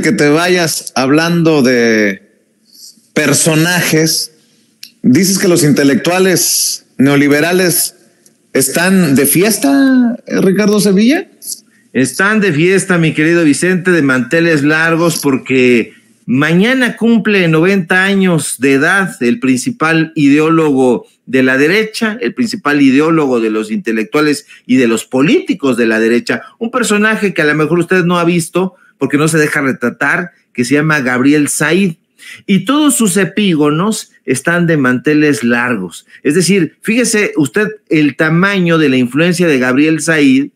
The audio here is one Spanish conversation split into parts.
que te vayas hablando de personajes, dices que los intelectuales neoliberales están de fiesta, Ricardo Sevilla. Están de fiesta, mi querido Vicente, de manteles largos, porque mañana cumple 90 años de edad el principal ideólogo de la derecha, el principal ideólogo de los intelectuales y de los políticos de la derecha, un personaje que a lo mejor usted no ha visto, porque no se deja retratar, que se llama Gabriel Said. Y todos sus epígonos están de manteles largos. Es decir, fíjese usted el tamaño de la influencia de Gabriel Said,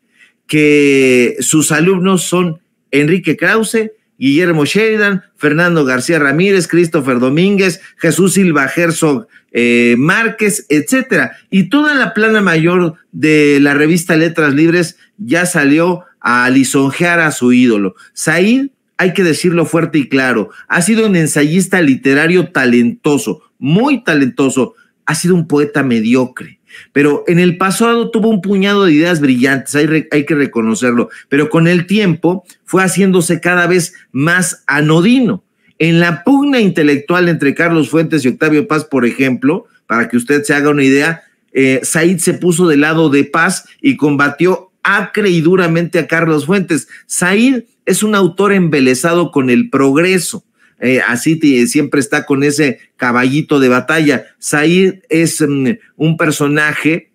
que sus alumnos son Enrique Krause, Guillermo Sheridan, Fernando García Ramírez, Christopher Domínguez, Jesús Silva Herzog eh, Márquez, etcétera. Y toda la plana mayor de la revista Letras Libres ya salió a lisonjear a su ídolo. Said, hay que decirlo fuerte y claro, ha sido un ensayista literario talentoso, muy talentoso, ha sido un poeta mediocre. Pero en el pasado tuvo un puñado de ideas brillantes, hay, que reconocerlo, pero con el tiempo fue haciéndose cada vez más anodino. En la pugna intelectual entre Carlos Fuentes y Octavio Paz, por ejemplo, para que usted se haga una idea, eh, Said se puso del lado de Paz y combatió acre y duramente a Carlos Fuentes. Said es un autor embelesado con el progreso. Eh, así siempre está con ese caballito de batalla. Said es mm, un personaje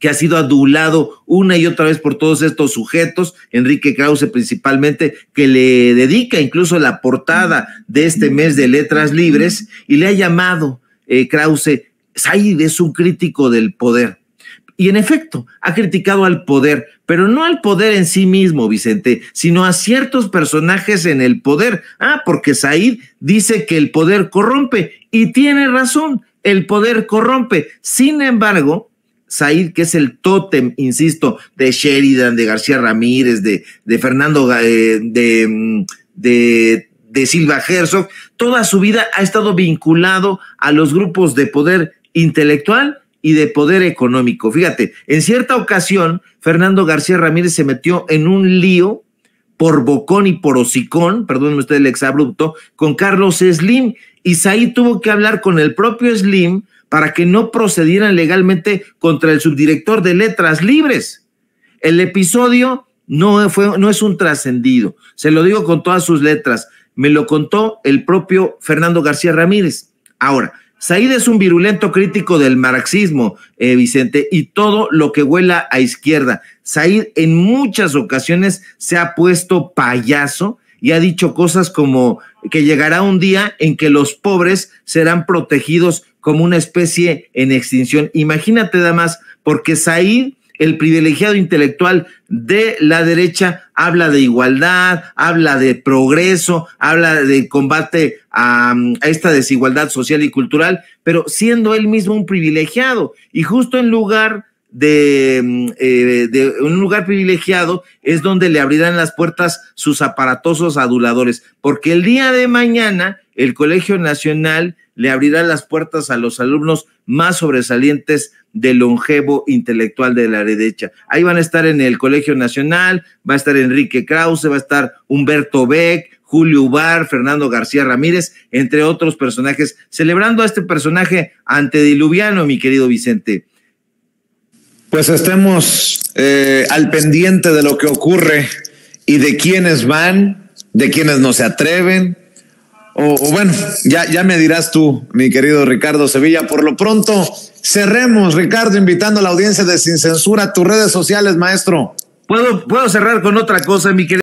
que ha sido adulado una y otra vez por todos estos sujetos, Enrique Krause principalmente, que le dedica incluso la portada de este mes de Letras Libres y le ha llamado eh, Krause, Said es un crítico del poder. Y en efecto, ha criticado al poder, pero no al poder en sí mismo, Vicente, sino a ciertos personajes en el poder. Ah, porque Said dice que el poder corrompe y tiene razón, el poder corrompe. Sin embargo, Said, que es el tótem, insisto, de Sheridan, de García Ramírez, de, de Fernando, eh, de, mm, de, de Silva Herzog, toda su vida ha estado vinculado a los grupos de poder intelectual y de poder económico. Fíjate, en cierta ocasión, Fernando García Ramírez se metió en un lío por bocón y por hocicón, perdónenme usted el exabrupto, con Carlos Slim. Y Saí tuvo que hablar con el propio Slim para que no procedieran legalmente contra el subdirector de Letras Libres. El episodio no, fue, no es un trascendido, se lo digo con todas sus letras, me lo contó el propio Fernando García Ramírez. Ahora, Said es un virulento crítico del marxismo, eh, Vicente, y todo lo que huela a izquierda. Said en muchas ocasiones se ha puesto payaso y ha dicho cosas como que llegará un día en que los pobres serán protegidos como una especie en extinción. Imagínate damas, porque Said el privilegiado intelectual de la derecha habla de igualdad, habla de progreso, habla de combate mm, a, esta desigualdad social y cultural, pero siendo él mismo un privilegiado y justo en lugar de, mm, eh, de un lugar privilegiado es donde le abrirán las puertas sus aparatosos aduladores, porque el día de mañana el Colegio Nacional le abrirá las puertas a los alumnos más sobresalientes del longevo intelectual de la derecha. Ahí van a estar en el Colegio Nacional, va a estar Enrique Krause, va a estar Humberto Beck, Julio Ubar, Fernando García Ramírez, entre otros personajes, celebrando a este personaje antediluviano, mi querido Vicente. Pues estemos eh, al pendiente de lo que ocurre y de quiénes van, de quiénes no se atreven, o, bueno, ya, ya me dirás tú, mi querido Ricardo Sevilla. Por lo pronto, cerremos, Ricardo, invitando a la audiencia de Sin Censura, a tus redes sociales, maestro. Puedo, puedo cerrar con otra cosa, mi querido.